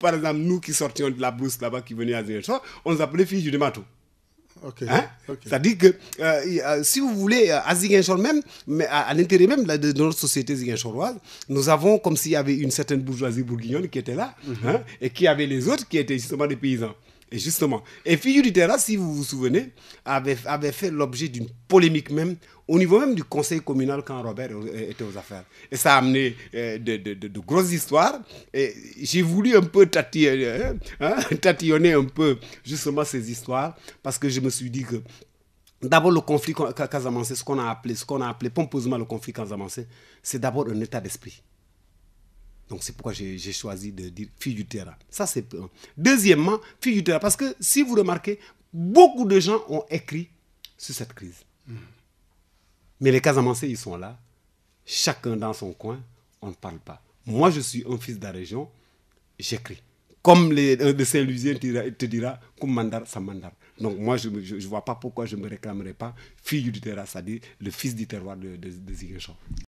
par exemple, nous qui sortions de la bourse là-bas, qui venions à Zéchor, on nous appelait filles du Mato. Ça hein? C'est-à-dire que euh, euh, si vous voulez, euh, à Ziguinchor même, mais à, l'intérieur même de, notre société ziguinchoroise, nous avons comme s'il y avait une certaine bourgeoisie bourguignonne qui était là mhm. hein, et qui avait les autres qui étaient justement des paysans. Et justement, et Fille si vous vous souvenez, avait, avait fait l'objet d'une polémique même au niveau même du conseil communal quand Robert était aux affaires. Et ça a amené euh, de, de, grosses histoires. Et j'ai voulu un peu euh, hein, tatillonner, un peu justement ces histoires parce que je me suis dit que D'abord, le conflit casamancé, ce qu'on a appelé, ce qu'on a appelé pompeusement le conflit casamancé, c'est d'abord un état d'esprit. Donc c'est pourquoi j'ai choisi de dire fille du terrain. Ça c'est Deuxièmement, fille du terrain. Parce que si vous remarquez, beaucoup de gens ont écrit sur cette crise. Hmm. Mais les cas avancés ils sont là. Chacun dans son coin, on ne parle pas. Moi, je suis un fils de la région, j'écris. Comme un euh, de Saint-Lusien te, dira, comme Mandar, ça Mandar. Donc moi, je ne vois pas pourquoi je ne me réclamerai pas fille du terrain c'est-à-dire le fils du terroir de, de,